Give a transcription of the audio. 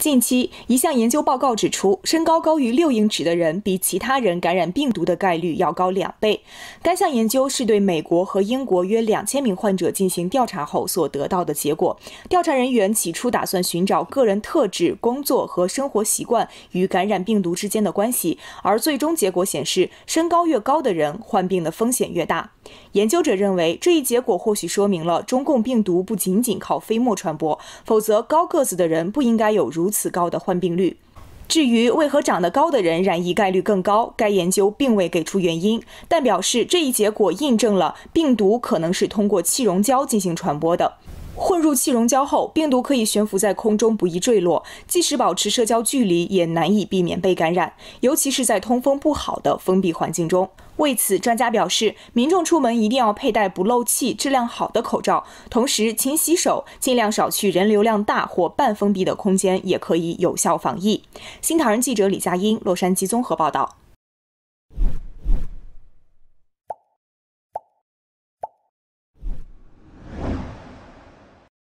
近期，一项研究报告指出，身高高于六英尺的人比其他人感染病毒的概率要高两倍。该项研究是对美国和英国约两千名患者进行调查后所得到的结果。调查人员起初打算寻找个人特质、工作和生活习惯与感染病毒之间的关系，而最终结果显示，身高越高的人患病的风险越大。研究者认为，这一结果或许说明了中共病毒不仅仅靠飞沫传播，否则高个子的人不应该有如。此高的患病率。至于为何长得高的人染疫概率更高，该研究并未给出原因，但表示这一结果印证了病毒可能是通过气溶胶进行传播的。混入气溶胶后，病毒可以悬浮在空中，不易坠落。即使保持社交距离，也难以避免被感染，尤其是在通风不好的封闭环境中。为此，专家表示，民众出门一定要佩戴不漏气、质量好的口罩，同时勤洗手，尽量少去人流量大或半封闭的空间，也可以有效防疫。《新唐人》记者李佳音，洛杉矶综合报道。